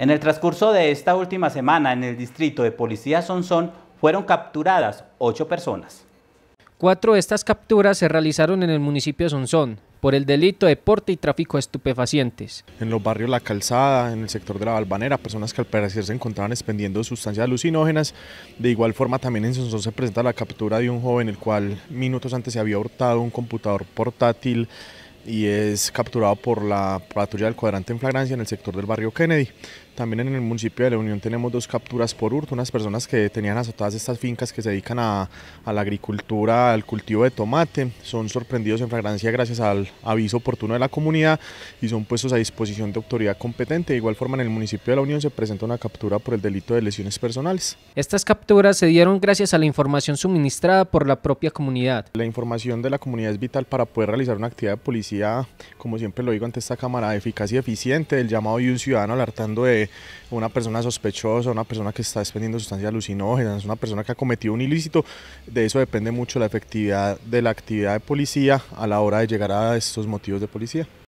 En el transcurso de esta última semana, en el distrito de Policía Sonsón, fueron capturadas ocho personas. Cuatro de estas capturas se realizaron en el municipio de Sonsón por el delito de porte y tráfico de estupefacientes. En los barrios La Calzada, en el sector de La Balvanera, personas que al parecer se encontraban expendiendo sustancias alucinógenas. De igual forma, también en Sonsón se presenta la captura de un joven el cual minutos antes se había hurtado un computador portátil y es capturado por la patrulla del cuadrante en flagrancia en el sector del barrio Kennedy. También en el municipio de La Unión tenemos dos capturas por hurto, unas personas que tenían azotadas estas fincas que se dedican a, a la agricultura, al cultivo de tomate, son sorprendidos en flagrancia gracias al aviso oportuno de la comunidad y son puestos a disposición de autoridad competente. De igual forma en el municipio de La Unión se presenta una captura por el delito de lesiones personales. Estas capturas se dieron gracias a la información suministrada por la propia comunidad. La información de la comunidad es vital para poder realizar una actividad de policía como siempre lo digo ante esta cámara, eficaz y eficiente, el llamado de un ciudadano alertando de una persona sospechosa, una persona que está expendiendo sustancias alucinógenas, una persona que ha cometido un ilícito, de eso depende mucho la efectividad de la actividad de policía a la hora de llegar a estos motivos de policía.